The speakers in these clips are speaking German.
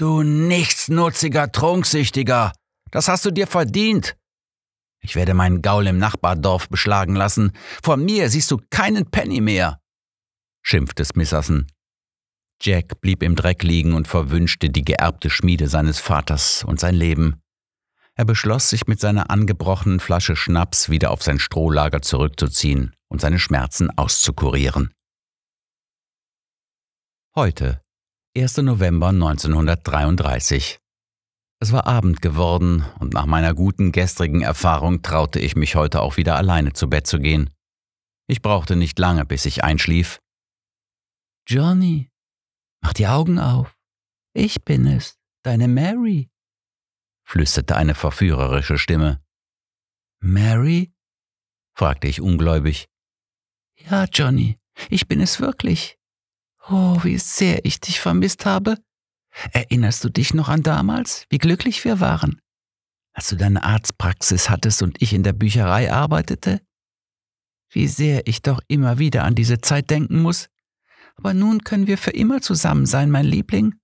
Du nichtsnutziger Trunksüchtiger! Das hast du dir verdient! Ich werde meinen Gaul im Nachbardorf beschlagen lassen. Von mir siehst du keinen Penny mehr! schimpfte Smisserson. Jack blieb im Dreck liegen und verwünschte die geerbte Schmiede seines Vaters und sein Leben. Er beschloss, sich mit seiner angebrochenen Flasche Schnaps wieder auf sein Strohlager zurückzuziehen und seine Schmerzen auszukurieren. Heute 1. November 1933. Es war Abend geworden und nach meiner guten gestrigen Erfahrung traute ich mich heute auch wieder alleine zu Bett zu gehen. Ich brauchte nicht lange, bis ich einschlief. Johnny, mach die Augen auf. Ich bin es, deine Mary, flüsterte eine verführerische Stimme. Mary? fragte ich ungläubig. Ja, Johnny, ich bin es wirklich. Oh, wie sehr ich dich vermisst habe. Erinnerst du dich noch an damals, wie glücklich wir waren? Als du deine Arztpraxis hattest und ich in der Bücherei arbeitete? Wie sehr ich doch immer wieder an diese Zeit denken muss. Aber nun können wir für immer zusammen sein, mein Liebling.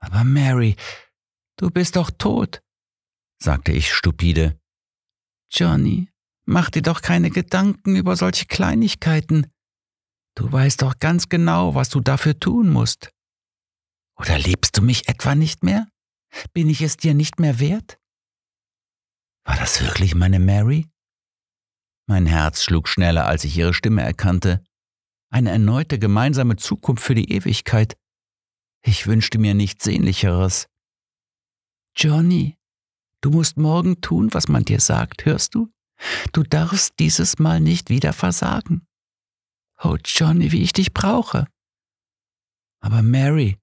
Aber Mary, du bist doch tot, sagte ich stupide. Johnny, mach dir doch keine Gedanken über solche Kleinigkeiten. Du weißt doch ganz genau, was du dafür tun musst. Oder liebst du mich etwa nicht mehr? Bin ich es dir nicht mehr wert? War das wirklich meine Mary? Mein Herz schlug schneller, als ich ihre Stimme erkannte. Eine erneute gemeinsame Zukunft für die Ewigkeit. Ich wünschte mir nichts Sehnlicheres. Johnny, du musst morgen tun, was man dir sagt, hörst du? Du darfst dieses Mal nicht wieder versagen. Oh Johnny, wie ich dich brauche. Aber Mary,